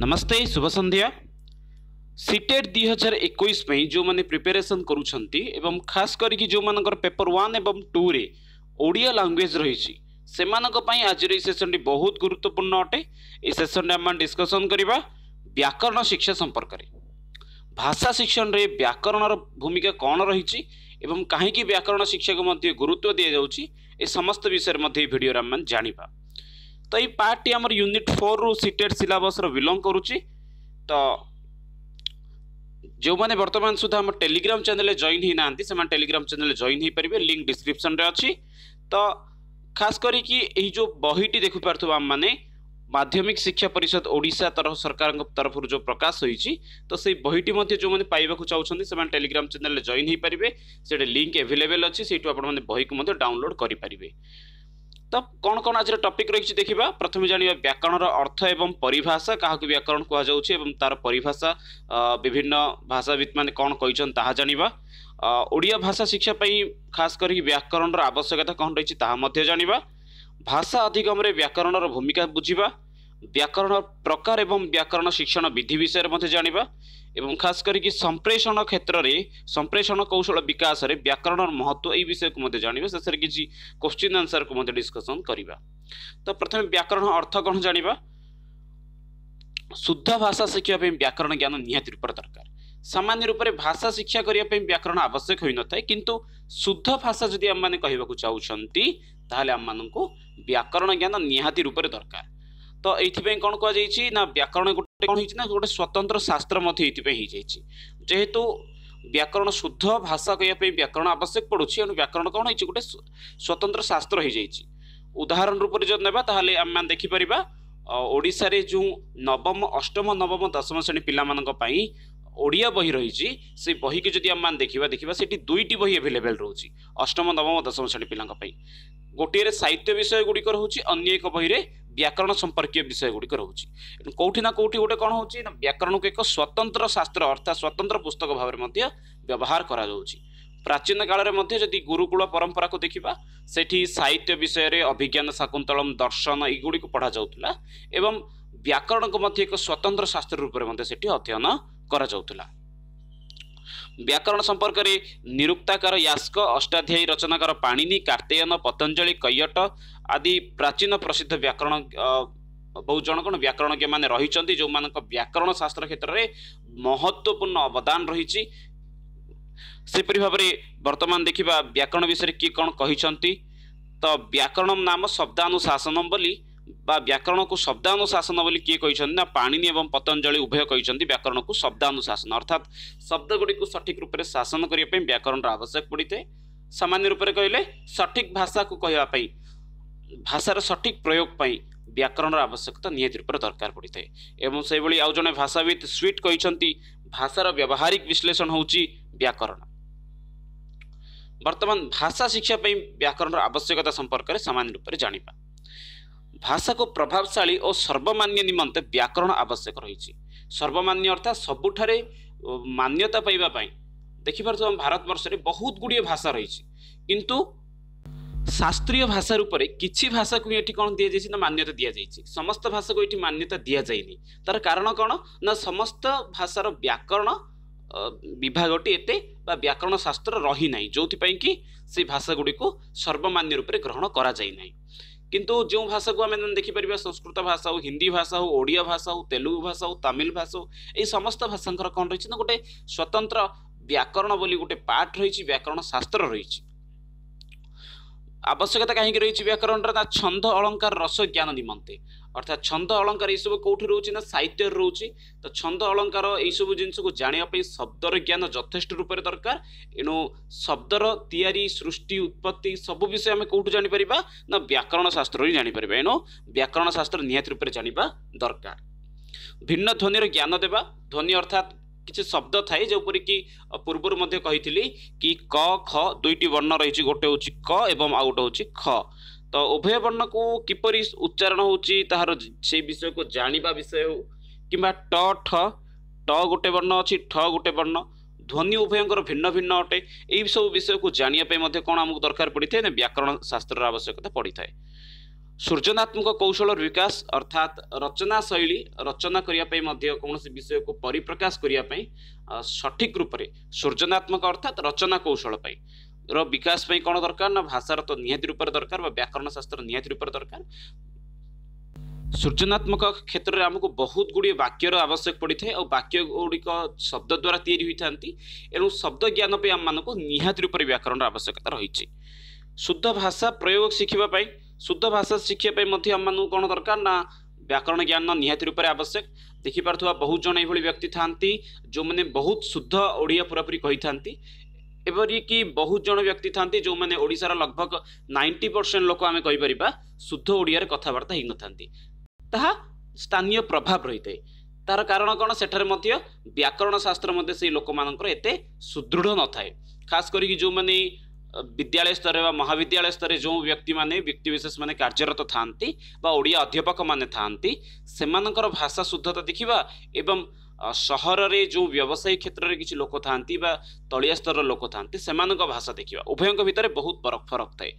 नमस्ते शुभ सन्ध्या सीटेट दुई हजार एक जो मैंने प्रिपेरेसन करुँच खास करके जो मान पेपर वन एवं टू रे ओडिया लांगुएज रही से आज सेसन टी बहुत गुरुत्वपूर्ण अटे ये सेसन आम डिस्कसन करवा व्याकरण शिक्षा संपर्क भाषा शिक्षण में व्याकरण भूमिका कौन रही कहीं व्याकरण शिक्षा को गुरुत्व दि जाऊँगी ए समस्त विषय भिडियो आम जाना তো এই ପାର୍ଟଟି ଆମର ୟୁନିଟ୍ ଫୋର୍ରୁ ସିଟେଡ଼୍ ସିଲାବସ୍ର ବିଲଙ୍ଗ କରୁଛି ତ ଯେଉଁମାନେ ବର୍ତ୍ତମାନ ସୁଦ୍ଧା ଆମ ଟେଲିଗ୍ରାମ ଚ୍ୟାନେଲରେ ଜଏନ୍ ହେଇନାହାନ୍ତି ସେମାନେ ଟେଲିଗ୍ରାମ ଚ୍ୟାନେଲରେ ଜଏନ୍ ହେଇପାରିବେ ଲିଙ୍କ ଡିସ୍କ୍ରିପସନରେ ଅଛି ତ ଖାସ କରିକି ଏହି ଯେଉଁ ବହିଟି ଦେଖିପାରୁଥିବା ଆମମାନେ ମାଧ୍ୟମିକ ଶିକ୍ଷା ପରିଷଦ ଓଡ଼ିଶା ତରଫ ସରକାରଙ୍କ ତରଫରୁ ଯେଉଁ ପ୍ରକାଶ ହୋଇଛି ତ ସେଇ ବହିଟି ମଧ୍ୟ ଯେଉଁମାନେ ପାଇବାକୁ ଚାହୁଁଛନ୍ତି ସେମାନେ ଟେଲିଗ୍ରାମ ଚ୍ୟାନେଲରେ ଜଏନ୍ ହେଇପାରିବେ ସେଠି ଲିଙ୍କ ଆଭେଲେବେଲ୍ ଅଛି ସେଇଠୁ ଆପଣମାନେ ବହିକୁ ମଧ୍ୟ ଡାଉନଲୋଡ଼ କରିପାରିବେ ତ କ'ଣ କ'ଣ ଆଜିର ଟପିକ୍ ରହିଛି ଦେଖିବା ପ୍ରଥମେ ଜାଣିବା ବ୍ୟାକରଣର ଅର୍ଥ ଏବଂ ପରିଭାଷା କାହାକୁ ବ୍ୟାକରଣ କୁହାଯାଉଛି ଏବଂ ତା'ର ପରିଭାଷା ବିଭିନ୍ନ ଭାଷାବିତ୍ମାନେ କ'ଣ କହିଛନ୍ତି ତାହା ଜାଣିବା ଓଡ଼ିଆ ଭାଷା ଶିକ୍ଷା ପାଇଁ ଖାସ କରିକି ବ୍ୟାକରଣର ଆବଶ୍ୟକତା କ'ଣ ରହିଛି ତାହା ମଧ୍ୟ ଜାଣିବା ଭାଷା ଅଧିଗମରେ ବ୍ୟାକରଣର ଭୂମିକା ବୁଝିବା ବ୍ୟାକରଣ ପ୍ରକାର ଏବଂ ବ୍ୟାକରଣ ଶିକ୍ଷଣ ବିଧି ବିଷୟରେ ମଧ୍ୟ ଜାଣିବା এবং খাস করি সম্প্রেষণ ক্ষেত্রে সম্প্রেষণ কৌশল বিকাশের ব্যাকরণ মহত্ব এই বিষয়ক জাঁবে শেষে কিছু কোশ্চিন আনসর কু ডিসকসন করা তো প্রথমে ব্যাকরণ অর্থ কম জাঁবা শুদ্ধ ভাষা শিখা ব্যাকরণ জ্ঞান নিহতি রূপে দরকার সামান্য রূপে ভাষা শিক্ষা করা ব্যাকরণ আবশ্যক হয়ে নথায় কিন্তু শুদ্ধ ভাষা যদি আমি কহবাক চাহুমান তাহলে আমি ব্যাকরণ জ্ঞান নিহতি রূপে দরকার ତ ଏଇଥିପାଇଁ କ'ଣ କୁହାଯାଇଛି ନା ବ୍ୟାକରଣ ଗୋଟେ କ'ଣ ହେଇଛି ନା ଗୋଟେ ସ୍ୱତନ୍ତ୍ର ଶାସ୍ତ୍ର ମଧ୍ୟ ଏଇଥିପାଇଁ ହେଇଯାଇଛି ଯେହେତୁ ବ୍ୟାକରଣ ଶୁଦ୍ଧ ଭାଷା କହିବା ପାଇଁ ବ୍ୟାକରଣ ଆବଶ୍ୟକ ପଡ଼ୁଛି ଏଣୁ ବ୍ୟାକରଣ କ'ଣ ହେଇଛି ଗୋଟେ ସ୍ୱତନ୍ତ୍ର ଶାସ୍ତ୍ର ହେଇଯାଇଛି ଉଦାହରଣ ରୂପରେ ଯଦି ନେବା ତାହେଲେ ଆମେମାନେ ଦେଖିପାରିବା ଓଡ଼ିଶାରେ ଯେଉଁ ନବମ ଅଷ୍ଟମ ନବମ ଦଶମ ଶ୍ରେଣୀ ପିଲାମାନଙ୍କ ପାଇଁ ଓଡ଼ିଆ ବହି ରହିଛି ସେ ବହିକି ଯଦି ଆମେମାନେ ଦେଖିବା ଦେଖିବା ସେଠି ଦୁଇଟି ବହି ଆଭେଲେବଲ୍ ରହୁଛି ଅଷ୍ଟମ ନବମ ଦଶମ ଶ୍ରେଣୀ ପିଲାଙ୍କ ପାଇଁ ଗୋଟିଏରେ ସାହିତ୍ୟ ବିଷୟ ଗୁଡ଼ିକ ରହୁଛି ଅନ୍ୟ ଏକ ବହିରେ ବ୍ୟାକରଣ ସମ୍ପର୍କୀୟ ବିଷୟ ଗୁଡ଼ିକ ରହୁଛି କେଉଁଠି ନା କେଉଁଠି ଗୋଟେ କ'ଣ ହେଉଛି ନା ବ୍ୟାକରଣକୁ ଏକ ସ୍ୱତନ୍ତ୍ର ଶାସ୍ତ୍ର ଅର୍ଥାତ୍ ସ୍ୱତନ୍ତ୍ର ପୁସ୍ତକ ଭାବରେ ମଧ୍ୟ ବ୍ୟବହାର କରାଯାଉଛି ପ୍ରାଚୀନ କାଳରେ ମଧ୍ୟ ଯଦି ଗୁରୁକୁଳ ପରମ୍ପରାକୁ ଦେଖିବା ସେଠି ସାହିତ୍ୟ ବିଷୟରେ ଅଭିଜ୍ଞାନ ଶାକୁନ୍ତଳମ ଦର୍ଶନ ଏଗୁଡ଼ିକୁ ପଢ଼ାଯାଉଥିଲା ଏବଂ ବ୍ୟାକରଣକୁ ମଧ୍ୟ ଏକ ସ୍ୱତନ୍ତ୍ର ଶାସ୍ତ୍ର ରୂପରେ ମଧ୍ୟ ସେଠି ଅଧ୍ୟୟନ କରାଯାଉଥିଲା ବ୍ୟାକରଣ ସମ୍ପର୍କରେ ନିରୁକ୍ତାକାର ୟାସ୍କ ଅଷ୍ଟାଧ୍ୟାୟୀ ରଚନାକାର ପାଣିନୀ କାର୍ତ୍ତେୟନ ପତଞ୍ଜଳି କୈୟଟ ଆଦି ପ୍ରାଚୀନ ପ୍ରସିଦ୍ଧ ବ୍ୟାକରଣ ବହୁ ଜଣ କ'ଣ ବ୍ୟାକରଣଜ୍ଞମାନେ ରହିଛନ୍ତି ଯେଉଁମାନଙ୍କ ବ୍ୟାକରଣ ଶାସ୍ତ୍ର କ୍ଷେତ୍ରରେ ମହତ୍ତ୍ୱପୂର୍ଣ୍ଣ ଅବଦାନ ରହିଛି ସେହିପରି ଭାବରେ ବର୍ତ୍ତମାନ ଦେଖିବା ବ୍ୟାକରଣ ବିଷୟରେ କିଏ କ'ଣ କହିଛନ୍ତି ତ ବ୍ୟାକରଣ ନାମ ଶବ୍ଦାନୁଶାସନ ବୋଲି बा व्याकरण को शब्दानुशासन बोली नाणिन ए पतञ्जली उभय व्याकरण व्याकरणको शब्दानुशासन अर्थात् शब्दगुडी सठिक रूपले शासनको लागि व्याकरण आवश्यक पडिताए सामान्य रूपले कहिले सठिक भाषाको क्यापी भाषार सठिक प्रयोग पनि व्याकरण र आवश्यकता निहति रूपले दरकार पडिताएम आउ जे भाषाविद स्वीट भाषार व्यवहारिक विश्लेषण हौ व्याकरण वर्तमान भाषा शिक्षा शिक्षाप व्याकरण आवश्यकता आवश्यकता सम्पर्क सामान्य रूपले जाँदा ଭାଷାକୁ ପ୍ରଭାବଶାଳୀ ଓ ସର୍ବମାନ୍ୟ ନିମନ୍ତେ ବ୍ୟାକରଣ ଆବଶ୍ୟକ ରହିଛି ସର୍ବମାନ୍ୟ ଅର୍ଥାତ୍ ସବୁଠାରେ ମାନ୍ୟତା ପାଇବା ପାଇଁ ଦେଖିପାରୁଥିବ ଭାରତବର୍ଷରେ ବହୁତ ଗୁଡ଼ିଏ ଭାଷା ରହିଛି କିନ୍ତୁ ଶାସ୍ତ୍ରୀୟ ଭାଷା ରୂପରେ କିଛି ଭାଷାକୁ ଏଠି କ'ଣ ଦିଆଯାଇଛି ନା ମାନ୍ୟତା ଦିଆଯାଇଛି ସମସ୍ତ ଭାଷାକୁ ଏଠି ମାନ୍ୟତା ଦିଆଯାଇନି ତା'ର କାରଣ କ'ଣ ନା ସମସ୍ତ ଭାଷାର ବ୍ୟାକରଣ ବିଭାଗଟି ଏତେ ବା ବ୍ୟାକରଣ ଶାସ୍ତ୍ର ରହିନାହିଁ ଯେଉଁଥିପାଇଁ କି ସେ ଭାଷାଗୁଡ଼ିକୁ ସର୍ବମାନ୍ୟ ରୂପରେ ଗ୍ରହଣ କରାଯାଇନାହିଁ କିନ୍ତୁ ଯେଉଁ ଭାଷାକୁ ଆମେ ଦେଖିପାରିବା ସଂସ୍କୃତ ଭାଷା ହଉ ହିନ୍ଦୀ ଭାଷା ହଉ ଓଡ଼ିଆ ଭାଷା ହଉ ତେଲୁଗୁ ଭାଷା ହଉ ତାମିଲ ଭାଷା ହଉ ଏଇ ସମସ୍ତ ଭାଷାଙ୍କର କ'ଣ ରହିଛି ନା ଗୋଟେ ସ୍ୱତନ୍ତ୍ର ବ୍ୟାକରଣ ବୋଲି ଗୋଟେ ପାଠ ରହିଛି ବ୍ୟାକରଣ ଶାସ୍ତ୍ର ରହିଛି ଆବଶ୍ୟକତା କାହିଁକି ରହିଛି ବ୍ୟାକରଣର ନା ଛନ୍ଦ ଅଳଙ୍କାର ରସ ଜ୍ଞାନ ନିମନ୍ତେ ଅର୍ଥାତ୍ ଛନ୍ଦ ଅଳଙ୍କାର ଏଇସବୁ କେଉଁଠି ରହୁଛି ନା ସାହିତ୍ୟରେ ରହୁଛି ତ ଛନ୍ଦ ଅଳଙ୍କାର ଏଇସବୁ ଜିନିଷକୁ ଜାଣିବା ପାଇଁ ଶବ୍ଦର ଜ୍ଞାନ ଯଥେଷ୍ଟ ରୂପରେ ଦରକାର ଏଣୁ ଶବ୍ଦର ତିଆରି ସୃଷ୍ଟି ଉତ୍ପତ୍ତି ସବୁ ବିଷୟ ଆମେ କେଉଁଠୁ ଜାଣିପାରିବା ନା ବ୍ୟାକରଣ ଶାସ୍ତ୍ରରୁ ହିଁ ଜାଣିପାରିବା ଏଣୁ ବ୍ୟାକରଣ ଶାସ୍ତ୍ର ନିହାତି ରୂପରେ ଜାଣିବା ଦରକାର ଭିନ୍ନ ଧ୍ୱନିର ଜ୍ଞାନ ଦେବା ଧ୍ୱନି ଅର୍ଥାତ୍ କିଛି ଶବ୍ଦ ଥାଏ ଯେପରିକି ପୂର୍ବରୁ ମଧ୍ୟ କହିଥିଲି କି କ ଖ ଦୁଇଟି ବର୍ଣ୍ଣ ରହିଛି ଗୋଟେ ହେଉଛି କ ଏବଂ ଆଉ ଗୋଟେ ହେଉଛି ଖ ତ ଉଭୟ ବର୍ଣ୍ଣକୁ କିପରି ଉଚ୍ଚାରଣ ହେଉଛି ତାହାର ସେଇ ବିଷୟକୁ ଜାଣିବା ବିଷୟ ହେଉ କିମ୍ବା ଟ ଠ ଟ ଗୋଟେ ବର୍ଣ୍ଣ ଅଛି ଠ ଗୋଟେ ବର୍ଣ୍ଣ ଧ୍ୱନି ଉଭୟଙ୍କର ଭିନ୍ନ ଭିନ୍ନ ଅଟେ ଏହିସବୁ ବିଷୟକୁ ଜାଣିବା ପାଇଁ ମଧ୍ୟ କ'ଣ ଆମକୁ ଦରକାର ପଡ଼ିଥାଏ ନା ବ୍ୟାକରଣ ଶାସ୍ତ୍ରର ଆବଶ୍ୟକତା ପଡ଼ିଥାଏ ସୃଜନାତ୍ମକ କୌଶଳର ବିକାଶ ଅର୍ଥାତ୍ ରଚନା ଶୈଳୀ ରଚନା କରିବା ପାଇଁ ମଧ୍ୟ କୌଣସି ବିଷୟକୁ ପରିପ୍ରକାଶ କରିବା ପାଇଁ ସଠିକ୍ ରୂପରେ ସୃଜନାତ୍ମକ ଅର୍ଥାତ୍ ରଚନା କୌଶଳ ପାଇଁ ର ବିକାଶ ପାଇଁ କ'ଣ ଦରକାର ନା ଭାଷାର ତ ନିହାତି ରୂପରେ ଦରକାର ବା ବ୍ୟାକରଣ ଶାସ୍ତ୍ର ନିହାତି ରୂପରେ ଦରକାର ସୃଜନାତ୍ମକ କ୍ଷେତ୍ରରେ ଆମକୁ ବହୁତ ଗୁଡ଼ିଏ ବାକ୍ୟର ଆବଶ୍ୟକ ପଡ଼ିଥାଏ ଆଉ ବାକ୍ୟ ଗୁଡ଼ିକ ଶବ୍ଦ ଦ୍ୱାରା ତିଆରି ହୋଇଥାନ୍ତି ଏଣୁ ଶବ୍ଦ ଜ୍ଞାନ ପାଇଁ ଆମମାନଙ୍କୁ ନିହାତି ରୂପରେ ବ୍ୟାକରଣର ଆବଶ୍ୟକତା ରହିଛି ଶୁଦ୍ଧ ଭାଷା ପ୍ରୟୋଗ ଶିଖିବା ପାଇଁ ଶୁଦ୍ଧ ଭାଷା ଶିଖିବା ପାଇଁ ମଧ୍ୟ ଆମମାନଙ୍କୁ କ'ଣ ଦରକାର ନା ବ୍ୟାକରଣ ଜ୍ଞାନ ନିହାତି ରୂପରେ ଆବଶ୍ୟକ ଦେଖିପାରୁଥିବା ବହୁତ ଜଣ ଏଭଳି ବ୍ୟକ୍ତି ଥାଆନ୍ତି ଯେଉଁମାନେ ବହୁତ ଶୁଦ୍ଧ ଓଡ଼ିଆ ପୁରାପୁରି କହିଥାନ୍ତି ଏପରିକି ବହୁତ ଜଣ ବ୍ୟକ୍ତି ଥାନ୍ତି ଯେଉଁମାନେ ଓଡ଼ିଶାର ଲଗଭଗ ନାଇଣ୍ଟି ପରସେଣ୍ଟ ଲୋକ ଆମେ କହିପାରିବା ଶୁଦ୍ଧ ଓଡ଼ିଆରେ କଥାବାର୍ତ୍ତା ହୋଇନଥାନ୍ତି ତାହା ସ୍ଥାନୀୟ ପ୍ରଭାବ ରହିଥାଏ ତାର କାରଣ କ'ଣ ସେଠାରେ ମଧ୍ୟ ବ୍ୟାକରଣ ଶାସ୍ତ୍ର ମଧ୍ୟ ସେଇ ଲୋକମାନଙ୍କର ଏତେ ସୁଦୃଢ଼ ନଥାଏ ଖାସ୍ କରିକି ଯେଉଁମାନେ ବିଦ୍ୟାଳୟ ସ୍ତରରେ ବା ମହାବିଦ୍ୟାଳୟ ସ୍ତରରେ ଯେଉଁ ବ୍ୟକ୍ତିମାନେ ବ୍ୟକ୍ତିବିଶେଷମାନେ କାର୍ଯ୍ୟରତ ଥାନ୍ତି ବା ଓଡ଼ିଆ ଅଧ୍ୟାପକମାନେ ଥାନ୍ତି ସେମାନଙ୍କର ଭାଷା ଶୁଦ୍ଧତା ଦେଖିବା ଏବଂ ସହରରେ ଯେଉଁ ବ୍ୟବସାୟୀ କ୍ଷେତ୍ରରେ କିଛି ଲୋକ ଥାଆନ୍ତି ବା ତଳିଆ ସ୍ତରର ଲୋକ ଥାଆନ୍ତି ସେମାନଙ୍କ ଭାଷା ଦେଖିବା ଉଭୟଙ୍କ ଭିତରେ ବହୁତ ଫରକ ଫରକ ଥାଏ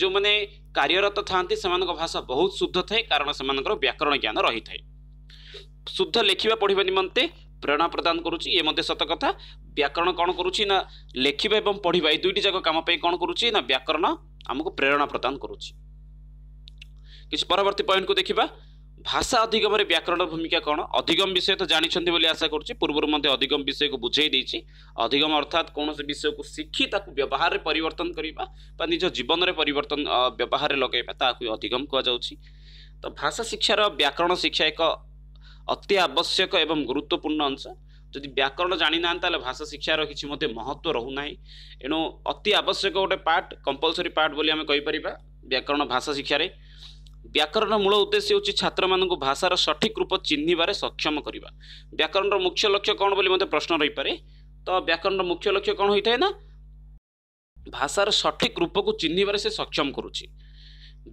ଯେଉଁମାନେ କାର୍ଯ୍ୟରତ ଥାଆନ୍ତି ସେମାନଙ୍କ ଭାଷା ବହୁତ ଶୁଦ୍ଧ ଥାଏ କାରଣ ସେମାନଙ୍କର ବ୍ୟାକରଣ ଜ୍ଞାନ ରହିଥାଏ ଶୁଦ୍ଧ ଲେଖିବା ପଢ଼ିବା ନିମନ୍ତେ ପ୍ରେରଣା ପ୍ରଦାନ କରୁଛି ଏ ମଧ୍ୟ ସତ କଥା ବ୍ୟାକରଣ କ'ଣ କରୁଛି ନା ଲେଖିବା ଏବଂ ପଢ଼ିବା ଏଇ ଦୁଇଟି ଯାକ କାମ ପାଇଁ କ'ଣ କରୁଛି ନା ବ୍ୟାକରଣ ଆମକୁ ପ୍ରେରଣା ପ୍ରଦାନ କରୁଛି କିଛି ପରବର୍ତ୍ତୀ ପଏଣ୍ଟକୁ ଦେଖିବା भाषा अधिगमर व्याकरण भूमिका अधिगम विषय तो जाने पनि आशा पूर्वहरू मैले अधिगम विषय विषयको बुझैदि अधिगम अर्थात विषय को कसै विषयको व्यवहार व्यवहारले परिवर्तन गरेको निज जीवन व्यवहार लगाउँ ता अधिगम कहाउँछ तो भाषा शिक्षा र व्याकरण शिक्षा एक अति आवश्यक एवं गुरुत्वपूर्ण अंश जति व्याकरण जाने भाषा महत्व शिक्षारत महत्त्व रह आवश्यक गए पाट कम्पलसरी पर्ट पनि आउँदै पर व्याकरण भाषा शिक्षा ବ୍ୟାକରଣର ମୂଳ ଉଦ୍ଦେଶ୍ୟ ହେଉଛି ଛାତ୍ରମାନଙ୍କୁ ଭାଷାର ସଠିକ୍ ରୂପ ଚିହ୍ନିବାରେ ସକ୍ଷମ କରିବା ବ୍ୟାକରଣର ମୁଖ୍ୟ ଲକ୍ଷ୍ୟ କ'ଣ ବୋଲି ମଧ୍ୟ ପ୍ରଶ୍ନ ରହିପାରେ ତ ବ୍ୟାକରଣର ମୁଖ୍ୟ ଲକ୍ଷ୍ୟ କ'ଣ ହୋଇଥାଏ ନା ଭାଷାର ସଠିକ୍ ରୂପକୁ ଚିହ୍ନିବାରେ ସେ ସକ୍ଷମ କରୁଛି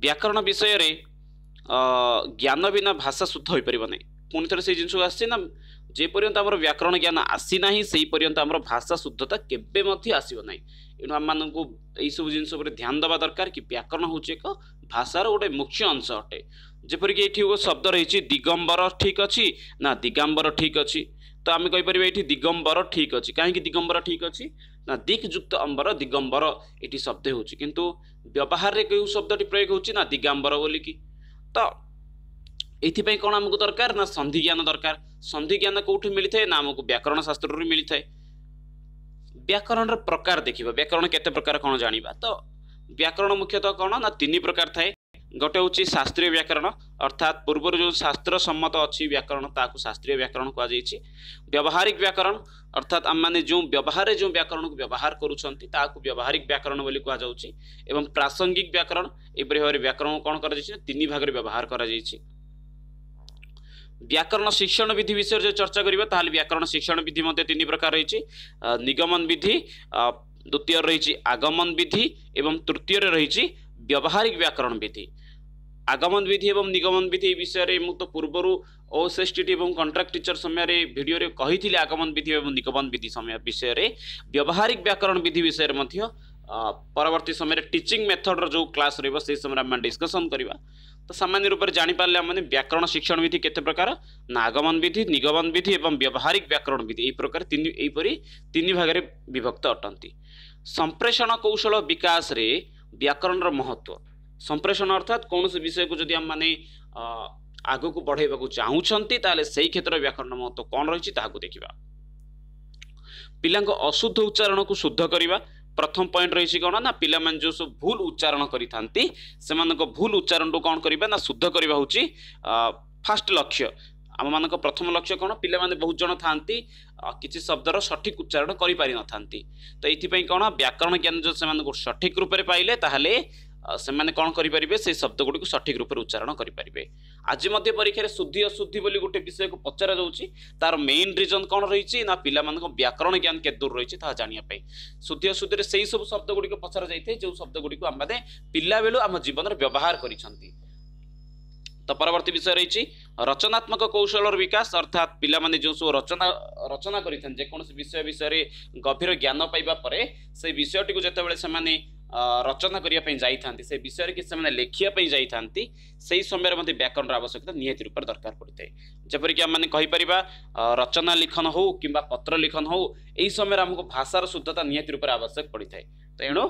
ବ୍ୟାକରଣ ବିଷୟରେ ଜ୍ଞାନ ବିନା ଭାଷା ଶୁଦ୍ଧ ହୋଇପାରିବ ନାହିଁ ପୁଣି ଥରେ ସେଇ ଜିନିଷକୁ ଆସିଛି ନା जम व्याकरण ज्ञान आसी आसिनाहीँ त्यही पर्यन्त आम भाषा शुद्धता के आसु आमसबु जिस ध्यान दा दरकार कि व्याकरण हौ चाहिँ एक भाषार गोटे मुख्य अंश अटे जपरिक शब्द रहेछ दिगम्बर ठिक अझ दिगम्बर ठिक अहि तिगम्बर ठिक अहि काहीँक दिगम्बर ठीक अनि ना दिुक्त अम्बर दिगम्बर एटी शब्द हेर्छ कि व्यवहारले केही शब्द प्रयोग हुन्छ दिगम्बर बोलिकि त ଏଇଥିପାଇଁ କ'ଣ ଆମକୁ ଦରକାର ନା ସନ୍ଧି ଜ୍ଞାନ ଦରକାର ସନ୍ଧି ଜ୍ଞାନ କେଉଁଠୁ ମିଳିଥାଏ ନା ଆମକୁ ବ୍ୟାକରଣ ଶାସ୍ତ୍ରରୁ ମିଳିଥାଏ ବ୍ୟାକରଣର ପ୍ରକାର ଦେଖିବା ବ୍ୟାକରଣ କେତେ ପ୍ରକାର କ'ଣ ଜାଣିବା ତ ବ୍ୟାକରଣ ମୁଖ୍ୟତଃ କ'ଣ ନା ତିନି ପ୍ରକାର ଥାଏ ଗୋଟେ ହେଉଛି ଶାସ୍ତ୍ରୀୟ ବ୍ୟାକରଣ ଅର୍ଥାତ୍ ପୂର୍ବରୁ ଯେଉଁ ଶାସ୍ତ୍ର ସମ୍ମତ ଅଛି ବ୍ୟାକରଣ ତାହାକୁ ଶାସ୍ତ୍ରୀୟ ବ୍ୟାକରଣ କୁହାଯାଇଛି ବ୍ୟବହାରିକ ବ୍ୟାକରଣ ଅର୍ଥାତ୍ ଆମମାନେ ଯେଉଁ ବ୍ୟବହାରରେ ଯେଉଁ ବ୍ୟାକରଣକୁ ବ୍ୟବହାର କରୁଛନ୍ତି ତାହାକୁ ବ୍ୟବହାରିକ ବ୍ୟାକରଣ ବୋଲି କୁହାଯାଉଛି ଏବଂ ପ୍ରାସଙ୍ଗିକ ବ୍ୟାକରଣ ଏପରି ଭାବରେ ବ୍ୟାକରଣ କ'ଣ କରାଯାଇଛି ନା ତିନି ଭାଗରେ ବ୍ୟବହାର କରାଯାଇଛି व्याकरण शिक्षण विधि विषय चर्चा व्याकरण शिक्षण विधि तिन प्रकार रह निगमन विधि द्वितीय आगमन विधि एवं तृतीय रहिवहारिक व्याकरण विधि आगमन विधि एवं निगमन विधि विषयले म त पूर्व ओसेस टिम कन्ट्राक्ट टीचर समय रे भिडियो आगमन विधि एवं निगमन विधि समय विषय रे व्यावहारिक व्याकरण विधि विषय विषयमा पवर्ती समय टीचिंग मेथड र जो क्लास र समयमा डिस्कशन गरेको ତ ସାମାନ୍ୟ ରୂପରେ ଜାଣିପାରିଲେ ଆମମାନେ ବ୍ୟାକରଣ ଶିକ୍ଷଣ ବିଧି କେତେ ପ୍ରକାର ନାଗମନ ବିଧି ନିଗମନ ବିଧି ଏବଂ ବ୍ୟବହାରିକ ବ୍ୟାକରଣ ବିଧି ଏହି ପ୍ରକାର ତିନି ଏହିପରି ତିନି ଭାଗରେ ବିଭକ୍ତ ଅଟନ୍ତି ସମ୍ପ୍ରେଷଣ କୌଶଳ ବିକାଶରେ ବ୍ୟାକରଣର ମହତ୍ଵ ସମ୍ପ୍ରେଷଣ ଅର୍ଥାତ୍ କୌଣସି ବିଷୟକୁ ଯଦି ଆମମାନେ ଆଗକୁ ବଢ଼େଇବାକୁ ଚାହୁଁଛନ୍ତି ତାହେଲେ ସେହି କ୍ଷେତ୍ରରେ ବ୍ୟାକରଣ ମହତ୍ଵ କ'ଣ ରହିଛି ତାହାକୁ ଦେଖିବା ପିଲାଙ୍କ ଅଶୁଦ୍ଧ ଉଚ୍ଚାରଣକୁ ଶୁଦ୍ଧ କରିବା প্রথম পয়েন্ট রয়েছে কোণ না পিলামানে যে সব ভুল উচ্চারণ করে থাকে সে ভুল উচ্চারণটু কোণ করা না শুদ্ধ করা হচ্ছে ফার্স্ট লক্ষ্য ଆମମାନଙ୍କ ପ୍ରଥମ ଲକ୍ଷ୍ୟ କ'ଣ ପିଲାମାନେ ବହୁତ ଜଣ ଥାଆନ୍ତି କିଛି ଶବ୍ଦର ସଠିକ୍ ଉଚ୍ଚାରଣ କରିପାରିନଥାନ୍ତି ତ ଏଥିପାଇଁ କ'ଣ ବ୍ୟାକରଣ ଜ୍ଞାନ ଯଦି ସେମାନଙ୍କୁ ସଠିକ୍ ରୂପରେ ପାଇଲେ ତାହେଲେ ସେମାନେ କ'ଣ କରିପାରିବେ ସେ ଶବ୍ଦଗୁଡ଼ିକୁ ସଠିକ୍ ରୂପରେ ଉଚ୍ଚାରଣ କରିପାରିବେ ଆଜି ମଧ୍ୟ ପରୀକ୍ଷାରେ ଶୁଦ୍ଧି ଅଶୁଦ୍ଧି ବୋଲି ଗୋଟେ ବିଷୟକୁ ପଚରାଯାଉଛି ତାର ମେନ୍ ରିଜନ୍ କ'ଣ ରହିଛି ନା ପିଲାମାନଙ୍କ ବ୍ୟାକରଣ ଜ୍ଞାନ କେତେ ଦୂର ରହିଛି ତାହା ଜାଣିବା ପାଇଁ ଶୁଦ୍ଧି ଅଶୁଦ୍ଧିରେ ସେହି ସବୁ ଶବ୍ଦଗୁଡ଼ିକ ପଚରାଯାଇଥାଏ ଯେଉଁ ଶବ୍ଦଗୁଡ଼ିକୁ ଆମମାନେ ପିଲାବେଳୁ ଆମ ଜୀବନରେ ବ୍ୟବହାର କରିଛନ୍ତି ତ ପରବର୍ତ୍ତୀ ବିଷୟ ରହିଛି ରଚନାତ୍ମକ କୌଶଳର ବିକାଶ ଅର୍ଥାତ୍ ପିଲାମାନେ ଯେଉଁ ସବୁ ରଚନା ରଚନା କରିଥାନ୍ତି ଯେକୌଣସି ବିଷୟ ବିଷୟରେ ଗଭୀର ଜ୍ଞାନ ପାଇବା ପରେ ସେ ବିଷୟଟିକୁ ଯେତେବେଳେ ସେମାନେ ରଚନା କରିବା ପାଇଁ ଯାଇଥାନ୍ତି ସେ ବିଷୟରେ କିଛି ସେମାନେ ଲେଖିବା ପାଇଁ ଯାଇଥାନ୍ତି ସେହି ସମୟରେ ମଧ୍ୟ ବ୍ୟାକରଣର ଆବଶ୍ୟକତା ନିହାତି ରୂପରେ ଦରକାର ପଡ଼ିଥାଏ ଯେପରିକି ଆମମାନେ କହିପାରିବା ରଚନା ଲିଖନ ହେଉ କିମ୍ବା ପତ୍ର ଲିଖନ ହେଉ ଏହି ସମୟରେ ଆମକୁ ଭାଷାର ଶୁଦ୍ଧତା ନିହାତି ରୂପରେ ଆବଶ୍ୟକ ପଡ଼ିଥାଏ ତେଣୁ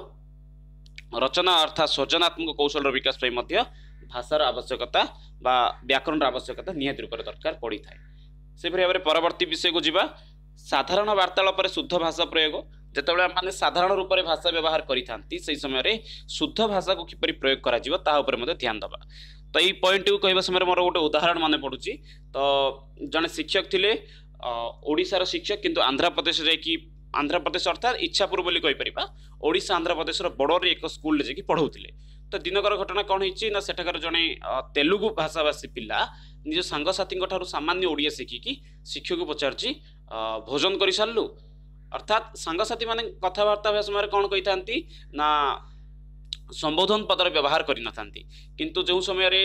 ରଚନା ଅର୍ଥାତ୍ ସୃଜନାତ୍ମକ କୌଶଳର ବିକାଶ ପାଇଁ ମଧ୍ୟ ଭାଷାର ଆବଶ୍ୟକତା ବା ବ୍ୟାକରଣର ଆବଶ୍ୟକତା ନିହାତି ରୂପରେ ଦରକାର ପଡ଼ିଥାଏ ସେହିପରି ଭାବରେ ପରବର୍ତ୍ତୀ ବିଷୟକୁ ଯିବା ସାଧାରଣ ବାର୍ତ୍ତାଳାପରେ ଶୁଦ୍ଧ ଭାଷା ପ୍ରୟୋଗ যেতবে আমি সাধারণ রূপে ভাষা ব্যবহার করে থাকে সেই সময় শুদ্ধ ভাষাকে কিপর প্রয়োগ করা তা উপরে মধ্যে ধ্যান দেওয়া তো এই পয়েন্টটি কহা সময় মোটর গোটে উদাহরণ মনে পড়ুছি তো জনে শিক্ষক লে ওড়িশার শিক্ষক কিন্তু আন্ধ্রপ্রদেশ যাইকি আন্ধ্রপ্রদেশ অর্থাৎ ইচ্ছাপুর বলে কইপারা ওড়িশা আন্ধ্রপ্রদেশর বর্ডরের এক স্কুলে যাইকি পড়াউলে তো দিনকর ঘটনা কণ হয়েছি না সেঠাকার জনে তেলুগু ভাষাভাষী পিলা নিজ সাংসাথী ঠার সামান্য ওড়িয়া শিখিকি শিক্ষক পচারুছি ভোজন করে সারলু ଅର୍ଥାତ୍ ସାଙ୍ଗସାଥିମାନେ କଥାବାର୍ତ୍ତା ହେବା ସମୟରେ କ'ଣ କହିଥାନ୍ତି ନା ସମ୍ବୋଧନ ପଦର ବ୍ୟବହାର କରିନଥାନ୍ତି କିନ୍ତୁ ଯେଉଁ ସମୟରେ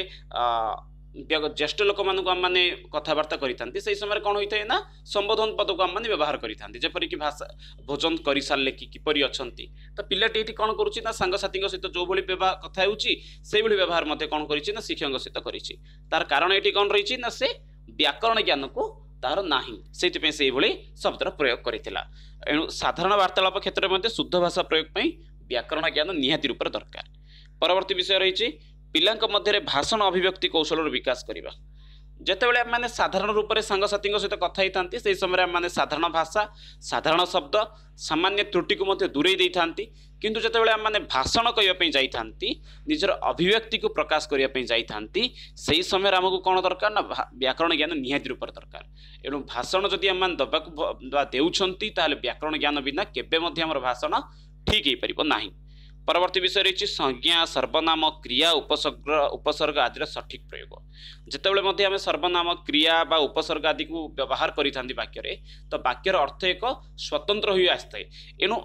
ଜ୍ୟେଷ୍ଠ ଲୋକମାନଙ୍କୁ ଆମମାନେ କଥାବାର୍ତ୍ତା କରିଥାନ୍ତି ସେହି ସମୟରେ କ'ଣ ହୋଇଥାଏ ନା ସମ୍ବୋଧନ ପଦକୁ ଆମମାନେ ବ୍ୟବହାର କରିଥାନ୍ତି ଯେପରିକି ଭାଷା ଭୋଜନ କରିସାରିଲେ କି କିପରି ଅଛନ୍ତି ତ ପିଲାଟି ଏଠି କ'ଣ କରୁଛି ନା ସାଙ୍ଗସାଥୀଙ୍କ ସହିତ ଯେଉଁଭଳି କଥା ହେଉଛି ସେଇଭଳି ବ୍ୟବହାର ମଧ୍ୟ କ'ଣ କରିଛି ନା ଶିକ୍ଷକଙ୍କ ସହିତ କରିଛି ତାର କାରଣ ଏଇଠି କ'ଣ ରହିଛି ନା ସେ ବ୍ୟାକରଣ ଜ୍ଞାନକୁ ତାହାର ନାହିଁ ସେଇଥିପାଇଁ ସେଇଭଳି ଶବ୍ଦର ପ୍ରୟୋଗ କରିଥିଲା ଏଣୁ ସାଧାରଣ ବାର୍ତ୍ତାଳାପ କ୍ଷେତ୍ରରେ ମଧ୍ୟ ଶୁଦ୍ଧ ଭାଷା ପ୍ରୟୋଗ ପାଇଁ ବ୍ୟାକରଣ ଜ୍ଞାନ ନିହାତି ରୂପରେ ଦରକାର ପରବର୍ତ୍ତୀ ବିଷୟ ରହିଛି ପିଲାଙ୍କ ମଧ୍ୟରେ ଭାଷଣ ଅଭିବ୍ୟକ୍ତି କୌଶଳର ବିକାଶ କରିବା ଯେତେବେଳେ ଆମମାନେ ସାଧାରଣ ରୂପରେ ସାଙ୍ଗସାଥୀଙ୍କ ସହିତ କଥା ହେଇଥାନ୍ତି ସେହି ସମୟରେ ଆମମାନେ ସାଧାରଣ ଭାଷା ସାଧାରଣ ଶବ୍ଦ ସାମାନ୍ୟ ତ୍ରୁଟିକୁ ମଧ୍ୟ ଦୂରେଇ ଦେଇଥାନ୍ତି କିନ୍ତୁ ଯେତେବେଳେ ଆମମାନେ ଭାଷଣ କରିବା ପାଇଁ ଯାଇଥାନ୍ତି ନିଜର ଅଭିବ୍ୟକ୍ତିକୁ ପ୍ରକାଶ କରିବା ପାଇଁ ଯାଇଥାନ୍ତି ସେହି ସମୟରେ ଆମକୁ କ'ଣ ଦରକାର ନା ବ୍ୟାକରଣ ଜ୍ଞାନ ନିହାତି ରୂପରେ ଦରକାର ଏଣୁ ଭାଷଣ ଯଦି ଆମମାନେ ଦେବାକୁ ବା ଦେଉଛନ୍ତି ତାହେଲେ ବ୍ୟାକରଣ ଜ୍ଞାନ ବିନା କେବେ ମଧ୍ୟ ଆମର ଭାଷଣ ଠିକ୍ ହେଇପାରିବ ନାହିଁ ପରବର୍ତ୍ତୀ ବିଷୟ ରହିଛି ସଂଜ୍ଞା ସର୍ବନାମ କ୍ରିୟା ଉପସର୍ଗ ଉପସର୍ଗ ଆଦିର ସଠିକ୍ ପ୍ରୟୋଗ ଯେତେବେଳେ ମଧ୍ୟ ଆମେ ସର୍ବନାମ କ୍ରିୟା ବା ଉପସର୍ଗ ଆଦିକୁ ବ୍ୟବହାର କରିଥାନ୍ତି ବାକ୍ୟରେ ତ ବାକ୍ୟର ଅର୍ଥ ଏକ ସ୍ୱତନ୍ତ୍ର ହୋଇ ଆସିଥାଏ ଏଣୁ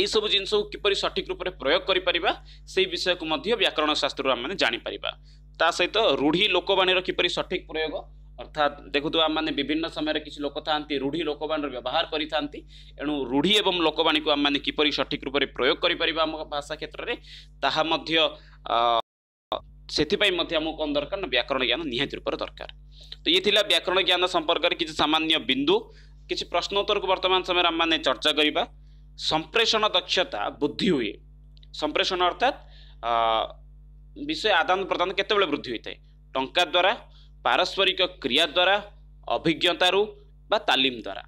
ଏହିସବୁ ଜିନିଷକୁ କିପରି ସଠିକ୍ ରୂପରେ ପ୍ରୟୋଗ କରିପାରିବା ସେହି ବିଷୟକୁ ମଧ୍ୟ ବ୍ୟାକରଣ ଶାସ୍ତ୍ରରୁ ଆମେମାନେ ଜାଣିପାରିବା ତା ସହିତ ରୂଢ଼ି ଲୋକବାଣୀର କିପରି ସଠିକ୍ ପ୍ରୟୋଗ অর্থাৎ দেখুথা আমি বিভিন্ন সময়ের কিছু লোক থাকে রূঢ়ি লোকবাণীর ব্যবহার করে থাকে এণু রূঢ়ি এবং লোকবাণী আমি কিপর সঠিক রূপে প্রয়োগ করে পারা আম ভাষা ক্ষেত্রে তাহা মধ্য ସେଥିପାଇଁ ମଧ୍ୟ ଆମକୁ କ'ଣ ଦରକାର ନା ବ୍ୟାକରଣ ଜ୍ଞାନ ନିହାତି ରୂପରେ ଦରକାର ତ ଇଏ ଥିଲା ବ୍ୟାକରଣ ଜ୍ଞାନ ସମ୍ପର୍କରେ କିଛି ସାମାନ୍ୟ ବିନ୍ଦୁ କିଛି ପ୍ରଶ୍ନୋତ୍ତରକୁ ବର୍ତ୍ତମାନ ସମୟରେ ଆମମାନେ ଚର୍ଚ୍ଚା କରିବା ସମ୍ପ୍ରେଷଣ ଦକ୍ଷତା ବୃଦ୍ଧି ହୁଏ ସମ୍ପ୍ରେଷଣ ଅର୍ଥାତ୍ ବିଷୟ ଆଦାନ ପ୍ରଦାନ କେତେବେଳେ ବୃଦ୍ଧି ହୋଇଥାଏ ଟଙ୍କା ଦ୍ୱାରା ପାରସ୍ପରିକ କ୍ରିୟା ଦ୍ୱାରା ଅଭିଜ୍ଞତାରୁ ବା ତାଲିମ ଦ୍ୱାରା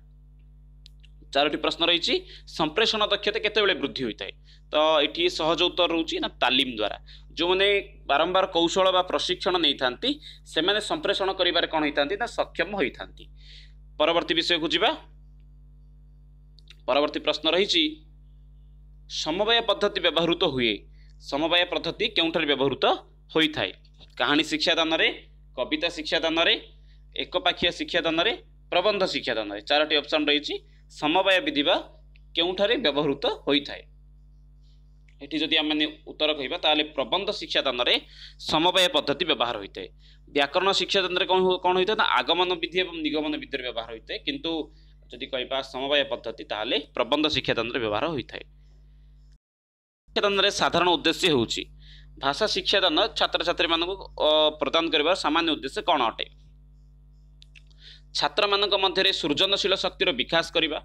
ଚାରୋଟି ପ୍ରଶ୍ନ ରହିଛି ସମ୍ପ୍ରେଷଣ ଦକ୍ଷତା କେତେବେଳେ ବୃଦ୍ଧି ହୋଇଥାଏ ତ ଏଠି ସହଜ ଉତ୍ତର ରହୁଛି ନା ତାଲିମ ଦ୍ୱାରା ଯେଉଁମାନେ ବାରମ୍ବାର କୌଶଳ ବା ପ୍ରଶିକ୍ଷଣ ନେଇଥାନ୍ତି ସେମାନେ ସମ୍ପ୍ରେଷଣ କରିବାରେ କ'ଣ ହୋଇଥାନ୍ତି ନା ସକ୍ଷମ ହୋଇଥାନ୍ତି ପରବର୍ତ୍ତୀ ବିଷୟକୁ ଯିବା ପରବର୍ତ୍ତୀ ପ୍ରଶ୍ନ ରହିଛି ସମବାୟ ପଦ୍ଧତି ବ୍ୟବହୃତ ହୁଏ ସମବାୟ ପଦ୍ଧତି କେଉଁଠାରେ ବ୍ୟବହୃତ ହୋଇଥାଏ କାହାଣୀ ଶିକ୍ଷାଦାନରେ କବିତା ଶିକ୍ଷାଦାନରେ ଏକପାଖିଆ ଶିକ୍ଷାଦାନରେ ପ୍ରବନ୍ଧ ଶିକ୍ଷାଦାନରେ ଚାରୋଟି ଅପସନ୍ ରହିଛି ସମବାୟ ବିଧି ବା କେଉଁଠାରେ ବ୍ୟବହୃତ ହୋଇଥାଏ ଏଠି ଯଦି ଆମେ ଉତ୍ତର କହିବା ତାହେଲେ ପ୍ରବନ୍ଧ ଶିକ୍ଷାଦାନରେ ସମବାୟ ପଦ୍ଧତି ବ୍ୟବହାର ହୋଇଥାଏ ବ୍ୟାକରଣ ଶିକ୍ଷାଦାନରେ କ'ଣ କ'ଣ ହୋଇଥାଏ ନା ଆଗମନ ବିଧି ଏବଂ ନିଗମନ ବିଧିରେ ବ୍ୟବହାର ହୋଇଥାଏ କିନ୍ତୁ ଯଦି କହିବା ସମବାୟ ପଦ୍ଧତି ତାହେଲେ ପ୍ରବନ୍ଧ ଶିକ୍ଷାଦାନରେ ବ୍ୟବହାର ହୋଇଥାଏ ଶିକ୍ଷାଦାନରେ ସାଧାରଣ ଉଦ୍ଦେଶ୍ୟ ହେଉଛି ଭାଷା ଶିକ୍ଷାଦାନ ଛାତ୍ରଛାତ୍ରୀମାନଙ୍କୁ ପ୍ରଦାନ କରିବାର ସାମାନ୍ୟ ଉଦ୍ଦେଶ୍ୟ କ'ଣ ଅଟେ ଛାତ୍ରମାନଙ୍କ ମଧ୍ୟରେ ସୃଜନଶୀଳ ଶକ୍ତିର ବିକାଶ କରିବା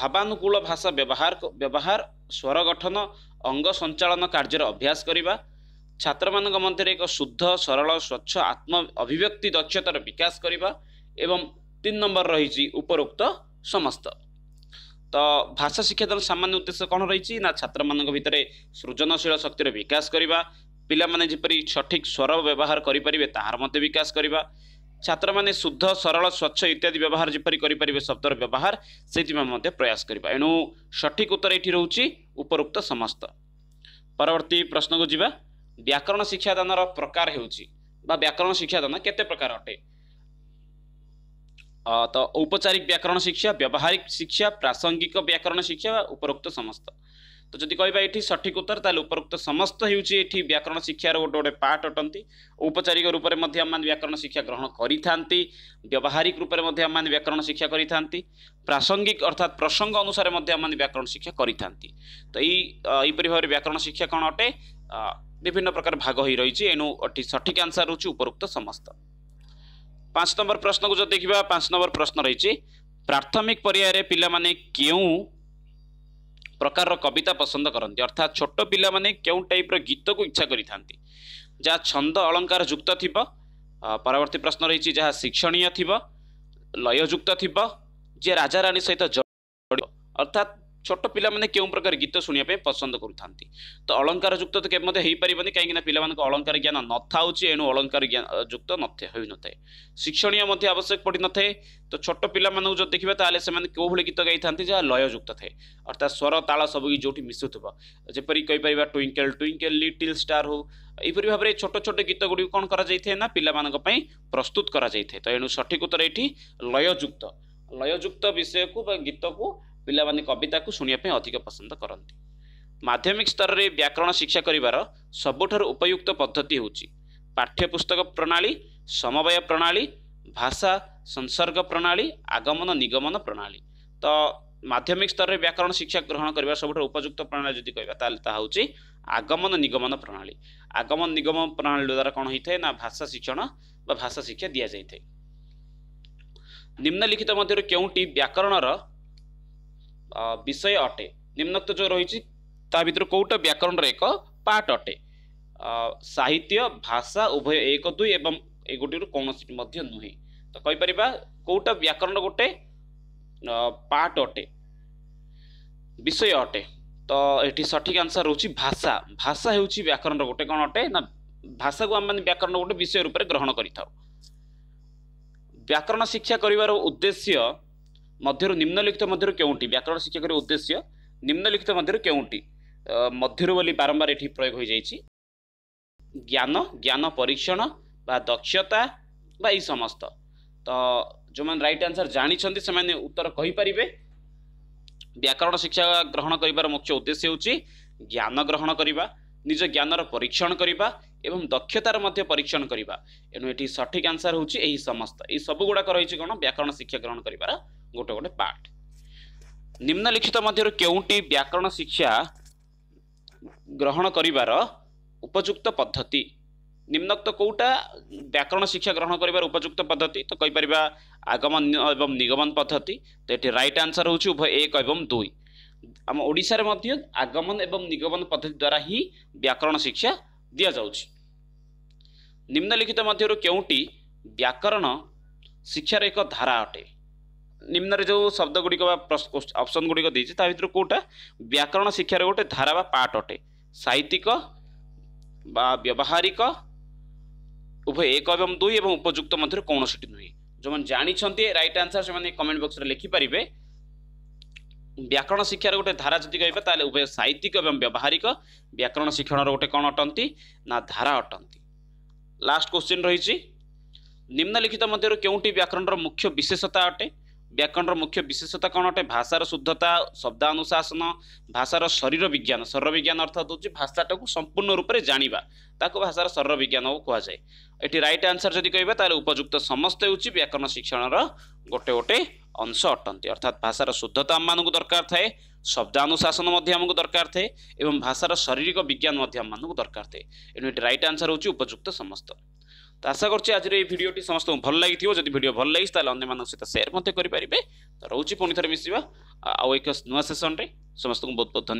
ଭାବାନୁକୂଳ ଭାଷା ବ୍ୟବହାର ବ୍ୟବହାର ସ୍ୱର ଗଠନ ଅଙ୍ଗ ସଞ୍ଚାଳନ କାର୍ଯ୍ୟର ଅଭ୍ୟାସ କରିବା ଛାତ୍ରମାନଙ୍କ ମଧ୍ୟରେ ଏକ ଶୁଦ୍ଧ ସରଳ ସ୍ୱଚ୍ଛ ଆତ୍ମ ଅଭିବ୍ୟକ୍ତି ଦକ୍ଷତାର ବିକାଶ କରିବା ଏବଂ ତିନି ନମ୍ବର ରହିଛି ଉପରୋକ୍ତ ସମସ୍ତ ତ ଭାଷା ଶିକ୍ଷାଦାନ ସାମାନ୍ୟ ଉଦ୍ଦେଶ୍ୟ କ'ଣ ରହିଛି ନା ଛାତ୍ରମାନଙ୍କ ଭିତରେ ସୃଜନଶୀଳ ଶକ୍ତିର ବିକାଶ କରିବା ପିଲାମାନେ ଯେପରି ସଠିକ୍ ସ୍ୱର ବ୍ୟବହାର କରିପାରିବେ ତାହାର ମଧ୍ୟ ବିକାଶ କରିବା ଛାତ୍ରମାନେ ଶୁଦ୍ଧ ସରଳ ସ୍ୱଚ୍ଛ ଇତ୍ୟାଦି ବ୍ୟବହାର ଯେପରି କରିପାରିବେ ଶବ୍ଦର ବ୍ୟବହାର ସେଇଥିପାଇଁ ମଧ୍ୟ ପ୍ରୟାସ କରିବା ଏଣୁ ସଠିକ୍ ଉତ୍ତର ଏଠି ରହୁଛି ଉପରୋକ୍ତ ସମସ୍ତ ପରବର୍ତ୍ତୀ ପ୍ରଶ୍ନକୁ ଯିବା ବ୍ୟାକରଣ ଶିକ୍ଷାଦାନର ପ୍ରକାର ହେଉଛି ବା ବ୍ୟାକରଣ ଶିକ୍ଷାଦାନ କେତେ ପ୍ରକାର ଅଟେ ତ ଔପଚାରିକ ବ୍ୟାକରଣ ଶିକ୍ଷା ବ୍ୟବହାରିକ ଶିକ୍ଷା ପ୍ରାସଙ୍ଗିକ ବ୍ୟାକରଣ ଶିକ୍ଷା ବା ଉପରୋକ୍ତ ସମସ୍ତ ତ ଯଦି କହିବା ଏଠି ସଠିକ୍ ଉତ୍ତର ତାହେଲେ ଉପରୋକ୍ତ ସମସ୍ତ ହେଉଛି ଏଠି ବ୍ୟାକରଣ ଶିକ୍ଷାର ଗୋଟେ ଗୋଟେ ପାର୍ଟ ଅଟନ୍ତି ଔପଚାରିକ ରୂପରେ ମଧ୍ୟ ଆମମାନେ ବ୍ୟାକରଣ ଶିକ୍ଷା ଗ୍ରହଣ କରିଥାନ୍ତି ବ୍ୟବହାରିକ ରୂପରେ ମଧ୍ୟ ଆମମାନେ ବ୍ୟାକରଣ ଶିକ୍ଷା କରିଥାନ୍ତି ପ୍ରାସଙ୍ଗିକ ଅର୍ଥାତ୍ ପ୍ରସଙ୍ଗ ଅନୁସାରେ ମଧ୍ୟ ଆମମାନେ ବ୍ୟାକରଣ ଶିକ୍ଷା କରିଥାନ୍ତି ତ ଏଇ ଏହିପରି ଭାବରେ ବ୍ୟାକରଣ ଶିକ୍ଷା କ'ଣ ଅଟେ ବିଭିନ୍ନ ପ୍ରକାର ଭାଗ ହୋଇ ରହିଛି ଏଣୁ ଏଠି ସଠିକ୍ ଆନ୍ସର୍ ହେଉଛି ଉପରୋକ୍ତ ସମସ୍ତ पाँच नम्बर प्रश्नको जति देखा पाँच नम्बर प्रश्न रहेछ प्राथमिक पिला माने केही प्रकार र कविता पसन्द कति अर्थात् छोटो पि केही टाइप्र गीत को इच्छा छंद अलंकार युक्त थियो परवर्ती प्रश्न रहेछ जहाँ शिक्षणीय थियो लय जे राजा जिराणी सहित अर्थात ছোট পিলামানে কেউ প্রকার গীত শুনিয়া পাই পছন্দ করুথান্তি তো অলঙ্কার যুক্ত তো কেবে মধ্যে হইপারিবনি কাইকি না পিলামানক অলঙ্কার জ্ঞান নথাউচি এণু অলঙ্কার জ্ঞান যুক্ত নথে হই নথায় শিক্ষণীয় মধ্যে আবশ্যক পড়ি নথায় তো ছোট পিলামানক যদি দেখিবা তাহলে সেমানে কেউ ভଳି গীত গাইথান্তি যা লয় যুক্ত থাকে অর্থাৎ স্বর তাল সবু যোটি মিশুথিব যেপরি কইপারিবা টুইঙ্কেল টুইঙ্কেল লিটিল স্টার হো এইপরি ভাবে ছোট ছোট গীত গুড়ি কোণ করা যাইথায় না পিলামানক পাই প্রস্তুত করা যাইথায় তো এণু সঠিক উত্তর এটি লয়যুক্ত লয়যুক্ত বিষয়কু বা গীতকু ପିଲାମାନେ କବିତାକୁ ଶୁଣିବା ପାଇଁ ଅଧିକ ପସନ୍ଦ କରନ୍ତି ମାଧ୍ୟମିକ ସ୍ତରରେ ବ୍ୟାକରଣ ଶିକ୍ଷା କରିବାର ସବୁଠାରୁ ଉପଯୁକ୍ତ ପଦ୍ଧତି ହେଉଛି ପାଠ୍ୟପୁସ୍ତକ ପ୍ରଣାଳୀ ସମବାୟ ପ୍ରଣାଳୀ ଭାଷା ସଂସର୍ଗ ପ୍ରଣାଳୀ ଆଗମନ ନିଗମନ ପ୍ରଣାଳୀ ତ ମାଧ୍ୟମିକ ସ୍ତରରେ ବ୍ୟାକରଣ ଶିକ୍ଷା ଗ୍ରହଣ କରିବାର ସବୁଠାରୁ ଉପଯୁକ୍ତ ପ୍ରଣାଳୀ ଯଦି କହିବା ତାହେଲେ ତାହା ହେଉଛି ଆଗମନ ନିଗମନ ପ୍ରଣାଳୀ ଆଗମନ ନିଗମନ ପ୍ରଣାଳୀ ଦ୍ୱାରା କ'ଣ ହୋଇଥାଏ ନା ଭାଷା ଶିକ୍ଷଣ ବା ଭାଷା ଶିକ୍ଷା ଦିଆଯାଇଥାଏ ନିମ୍ନଲିଖିତ ମଧ୍ୟରୁ କେଉଁଟି ବ୍ୟାକରଣର ବିଷୟ ଅଟେ ନିମ୍ନକ୍ତ ଯେଉଁ ରହିଛି ତା ଭିତରୁ କେଉଁଟା ବ୍ୟାକରଣର ଏକ ପାର୍ଟ ଅଟେ ସାହିତ୍ୟ ଭାଷା ଉଭୟ ଏକ ଦୁଇ ଏବଂ ଏଗୁଡ଼ିକରୁ କୌଣସି ମଧ୍ୟ ନୁହେଁ ତ କହିପାରିବା କେଉଁଟା ବ୍ୟାକରଣ ଗୋଟେ ପାର୍ଟ ଅଟେ ବିଷୟ ଅଟେ ତ ଏଠି ସଠିକ୍ ଆନ୍ସର୍ ହେଉଛି ଭାଷା ଭାଷା ହେଉଛି ବ୍ୟାକରଣର ଗୋଟେ କ'ଣ ଅଟେ ନା ଭାଷାକୁ ଆମେମାନେ ବ୍ୟାକରଣ ଗୋଟେ ବିଷୟ ରୂପରେ ଗ୍ରହଣ କରିଥାଉ ବ୍ୟାକରଣ ଶିକ୍ଷା କରିବାର ଉଦ୍ଦେଶ୍ୟ ମଧ୍ୟରୁ ନିମ୍ନଲିଖିତ ମଧ୍ୟରୁ କେଉଁଠି ବ୍ୟାକରଣ ଶିକ୍ଷକର ଉଦ୍ଦେଶ୍ୟ ନିମ୍ନଲିଖିତ ମଧ୍ୟରୁ କେଉଁଠି ମଧ୍ୟରୁ ବୋଲି ବାରମ୍ବାର ଏଠି ପ୍ରୟୋଗ ହୋଇଯାଇଛି ଜ୍ଞାନ ଜ୍ଞାନ ପରୀକ୍ଷଣ ବା ଦକ୍ଷତା ବା ଏଇ ସମସ୍ତ ତ ଯେଉଁମାନେ ରାଇଟ୍ ଆନ୍ସର ଜାଣିଛନ୍ତି ସେମାନେ ଉତ୍ତର କହିପାରିବେ ବ୍ୟାକରଣ ଶିକ୍ଷା ଗ୍ରହଣ କରିବାର ମୁଖ୍ୟ ଉଦ୍ଦେଶ୍ୟ ହେଉଛି ଜ୍ଞାନ ଗ୍ରହଣ କରିବା ନିଜ ଜ୍ଞାନର ପରୀକ୍ଷଣ କରିବା ଏବଂ ଦକ୍ଷତାର ମଧ୍ୟ ପରୀକ୍ଷଣ କରିବା ଏଣୁ ଏଠି ସଠିକ୍ ଆନ୍ସର୍ ହେଉଛି ଏହି ସମସ୍ତ ଏହି ସବୁଗୁଡ଼ାକ ରହିଛି କ'ଣ ବ୍ୟାକରଣ ଶିକ୍ଷା ଗ୍ରହଣ କରିବାର ଗୋଟେ ଗୋଟେ ପାର୍ଟ ନିମ୍ନଲିଖିତ ମଧ୍ୟରୁ କେଉଁଟି ବ୍ୟାକରଣ ଶିକ୍ଷା ଗ୍ରହଣ କରିବାର ଉପଯୁକ୍ତ ପଦ୍ଧତି ନିମ୍ନୋକ୍ତ କେଉଁଟା ବ୍ୟାକରଣ ଶିକ୍ଷା ଗ୍ରହଣ କରିବାର ଉପଯୁକ୍ତ ପଦ୍ଧତି ତ କହିପାରିବା ଆଗମନ ଏବଂ ନିଗମନ ପଦ୍ଧତି ତ ଏଠି ରାଇଟ୍ ଆନ୍ସର୍ ହେଉଛି ଉଭୟ ଏକ ଏବଂ ଦୁଇ ଆମ ଓଡ଼ିଶାରେ ମଧ୍ୟ ଆଗମନ ଏବଂ ନିଗମନ ପଦ୍ଧତି ଦ୍ୱାରା ହିଁ ବ୍ୟାକରଣ ଶିକ୍ଷା ଦିଆଯାଉଛି ନିମ୍ନଲିଖିତ ମଧ୍ୟରୁ କେଉଁଟି ବ୍ୟାକରଣ ଶିକ୍ଷାର ଏକ ଧାରା ଅଟେ ନିମ୍ନରେ ଯେଉଁ ଶବ୍ଦଗୁଡ଼ିକ ବା ଅପସନ୍ ଗୁଡ଼ିକ ଦେଇଛି ତା ଭିତରୁ କେଉଁଟା ବ୍ୟାକରଣ ଶିକ୍ଷାର ଗୋଟେ ଧାରା ବା ପାର୍ଟ ଅଟେ ସାହିତ୍ୟିକ ବା ବ୍ୟବହାରିକ ଉଭୟ ଏକ ଏବଂ ଦୁଇ ଏବଂ ଉପଯୁକ୍ତ ମଧ୍ୟରୁ କୌଣସିଟି ନୁହେଁ ଯେଉଁମାନେ ଜାଣିଛନ୍ତି ରାଇଟ୍ ଆନ୍ସର ସେମାନେ କମେଣ୍ଟ ବକ୍ସରେ ଲେଖିପାରିବେ ବ୍ୟାକରଣ ଶିକ୍ଷାର ଗୋଟେ ଧାରା ଯଦି କହିବା ତାହେଲେ ଉଭୟ ସାହିତ୍ୟିକ ଏବଂ ବ୍ୟବହାରିକ ବ୍ୟାକରଣ ଶିକ୍ଷଣର ଗୋଟେ କ'ଣ ଅଟନ୍ତି ନା ଧାରା ଅଟନ୍ତି ଲାଷ୍ଟ କ୍ୱେଶ୍ଚିନ୍ ରହିଛି ନିମ୍ନଲିଖିତ ମଧ୍ୟରୁ କେଉଁଠି ବ୍ୟାକରଣର ମୁଖ୍ୟ ବିଶେଷତା ଅଟେ ବ୍ୟାକରଣର ମୁଖ୍ୟ ବିଶେଷତା କ'ଣ ଅଟେ ଭାଷାର ଶୁଦ୍ଧତା ଶବ୍ଦାନୁଶାସନ ଭାଷାର ଶରୀର ବିଜ୍ଞାନ ଶରୀରବିଜ୍ଞାନ ଅର୍ଥାତ୍ ହେଉଛି ଭାଷାଟାକୁ ସମ୍ପୂର୍ଣ୍ଣ ରୂପରେ ଜାଣିବା ତାକୁ ଭାଷାର ଶରୀର ବିଜ୍ଞାନ କୁହାଯାଏ ଏଠି ରାଇଟ୍ ଆନ୍ସର ଯଦି କହିବା ତାହେଲେ ଉପଯୁକ୍ତ ସମସ୍ତେ ହେଉଛି ବ୍ୟାକରଣ ଶିକ୍ଷଣର ଗୋଟେ ଗୋଟେ अंश अटेन् अर्थात् भाषार शुद्धता आम दरकारी शब्दानुशासनको दरकारी थाए भाषा र शिरिक विज्ञानु दरकार थाए एउटा राइट आन्सर हो उपयुक्त समस्त त आशा गर्छु आज रे भिडियो समस्त समस्तु भागिथ्यो जदि भिडियो भल भन्नु लाग अन्य सहित शेयर करि परिबे सेयर मे रुच्छ पोनिथर मिसिया आउँ एक नयाँ सेसनले समस्तु बहुत बहुत धन्यवाद